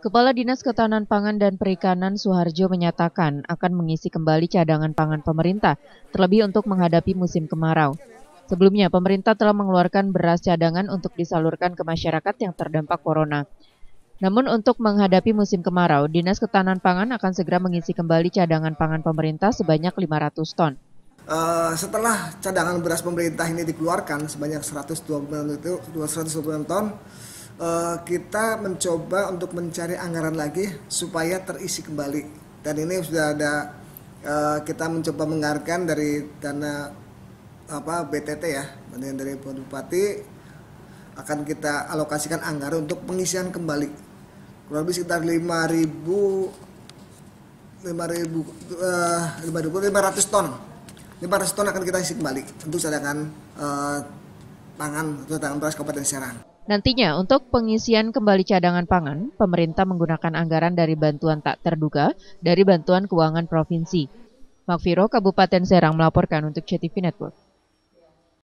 Kepala Dinas Ketahanan Pangan dan Perikanan Suharjo menyatakan akan mengisi kembali cadangan pangan pemerintah, terlebih untuk menghadapi musim kemarau. Sebelumnya, pemerintah telah mengeluarkan beras cadangan untuk disalurkan ke masyarakat yang terdampak corona. Namun untuk menghadapi musim kemarau, Dinas Ketahanan Pangan akan segera mengisi kembali cadangan pangan pemerintah sebanyak 500 ton. Uh, setelah cadangan beras pemerintah ini dikeluarkan sebanyak 120 ton, Eh, kita mencoba untuk mencari anggaran lagi supaya terisi kembali dan ini sudah ada uh, kita mencoba menganggarkan dari dana apa BTT ya dari Bupati akan kita alokasikan anggaran untuk pengisian kembali kurang lebih sekitar 5000 5000 uh, 500 ton 500 ton akan kita isi kembali untuk cadangan uh, eh, pangan atau cadangan beras Kabupaten Serang Nantinya, untuk pengisian kembali cadangan pangan, pemerintah menggunakan anggaran dari bantuan tak terduga dari Bantuan Keuangan Provinsi. Makviro Kabupaten Serang melaporkan untuk CTV Network.